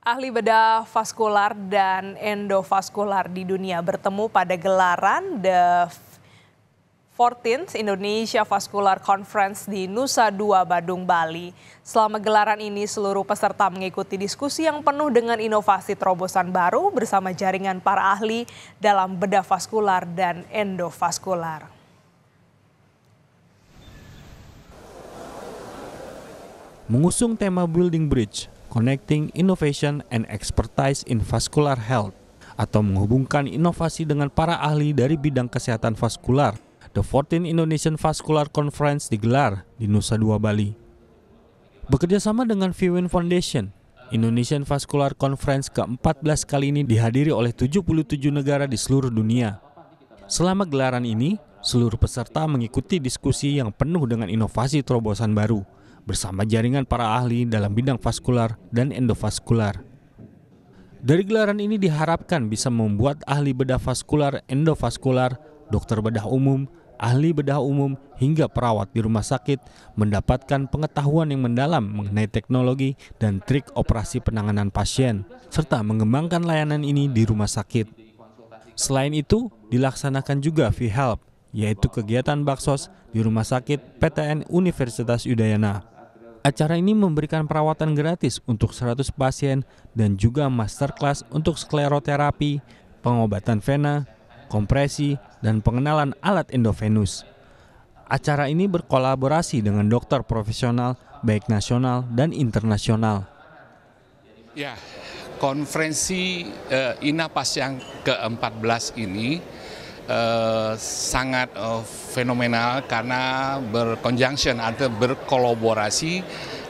Ahli bedah vaskular dan endovaskular di dunia bertemu pada gelaran The 14 Indonesia Vascular Conference di Nusa Dua Badung, Bali. Selama gelaran ini seluruh peserta mengikuti diskusi yang penuh dengan inovasi terobosan baru bersama jaringan para ahli dalam bedah vaskular dan endovaskular. Mengusung tema Building Bridge, Connecting Innovation and Expertise in Vascular Health atau menghubungkan inovasi dengan para ahli dari bidang kesehatan vaskular. The 14 Indonesian Vascular Conference digelar di Nusa Dua, Bali. Bekerjasama dengan Viewin Foundation, Indonesian Vascular Conference ke-14 kali ini dihadiri oleh 77 negara di seluruh dunia. Selama gelaran ini, seluruh peserta mengikuti diskusi yang penuh dengan inovasi terobosan baru – bersama jaringan para ahli dalam bidang vaskular dan endovaskular. Dari gelaran ini diharapkan bisa membuat ahli bedah vaskular, endovaskular, dokter bedah umum, ahli bedah umum, hingga perawat di rumah sakit mendapatkan pengetahuan yang mendalam mengenai teknologi dan trik operasi penanganan pasien, serta mengembangkan layanan ini di rumah sakit. Selain itu, dilaksanakan juga VHelp yaitu kegiatan baksos di Rumah Sakit PTN Universitas Udayana. Acara ini memberikan perawatan gratis untuk 100 pasien dan juga masterclass untuk skleroterapi, pengobatan vena, kompresi, dan pengenalan alat endovenus. Acara ini berkolaborasi dengan dokter profesional baik nasional dan internasional. Ya, konferensi uh, INAPAS yang ke-14 ini Eh, sangat uh, fenomenal karena berkonjunction atau berkolaborasi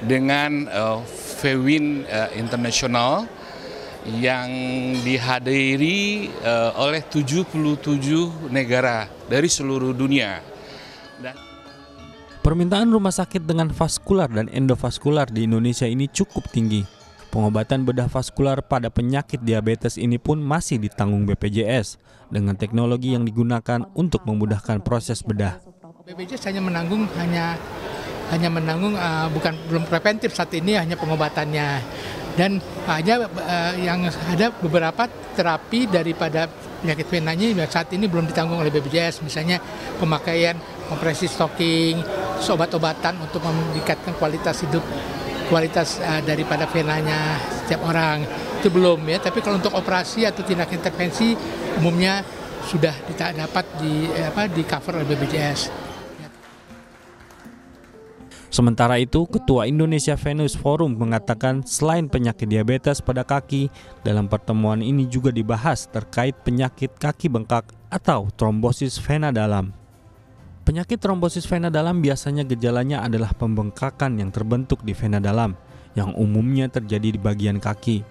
dengan uh, Fewin uh, International yang dihadiri uh, oleh 77 negara dari seluruh dunia. Dan Permintaan rumah sakit dengan vaskular dan endovaskular di Indonesia ini cukup tinggi. Pengobatan bedah vaskular pada penyakit diabetes ini pun masih ditanggung BPJS dengan teknologi yang digunakan untuk memudahkan proses bedah. BPJS hanya menanggung hanya hanya menanggung uh, bukan belum preventif saat ini hanya pengobatannya dan hanya uh, yang ada beberapa terapi daripada penyakit venanya saat ini belum ditanggung oleh BPJS misalnya pemakaian kompresi stocking obat-obatan untuk meningkatkan kualitas hidup kualitas uh, daripada venanya setiap orang itu belum ya. Tapi kalau untuk operasi atau tindak intervensi umumnya sudah tidak dapat di eh, apa di cover oleh BPJS. Sementara itu, Ketua Indonesia Venus Forum mengatakan selain penyakit diabetes pada kaki, dalam pertemuan ini juga dibahas terkait penyakit kaki bengkak atau trombosis vena dalam. Penyakit trombosis vena dalam biasanya gejalanya adalah pembengkakan yang terbentuk di vena dalam, yang umumnya terjadi di bagian kaki.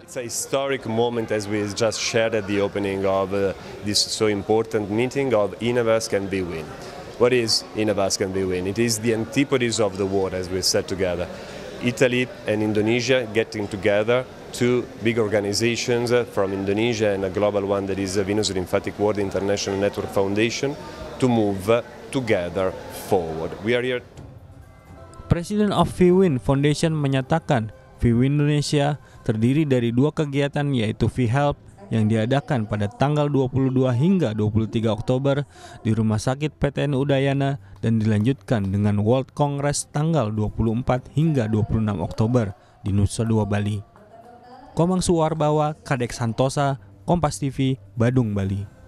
It's a historic moment as we just shared at the opening of uh, this so important meeting of Innovas Can Be Win. What is Innovas Can Be Win? It is the antipodes of the war as we said together. Italy and Indonesia getting together, two big organizations uh, from Indonesia and a global one that is uh, Venus Lymphatic World International Network Foundation, to move together forward. We are here. Presiden of Vwin Foundation menyatakan Vwin Indonesia terdiri dari dua kegiatan yaitu VHelp yang diadakan pada tanggal 22 hingga 23 Oktober di Rumah Sakit PTN Udayana dan dilanjutkan dengan World Congress tanggal 24 hingga 26 Oktober di Nusa Dua Bali. Komang Suwarbawa, Kadek Santosa, Kompas TV, Badung, Bali.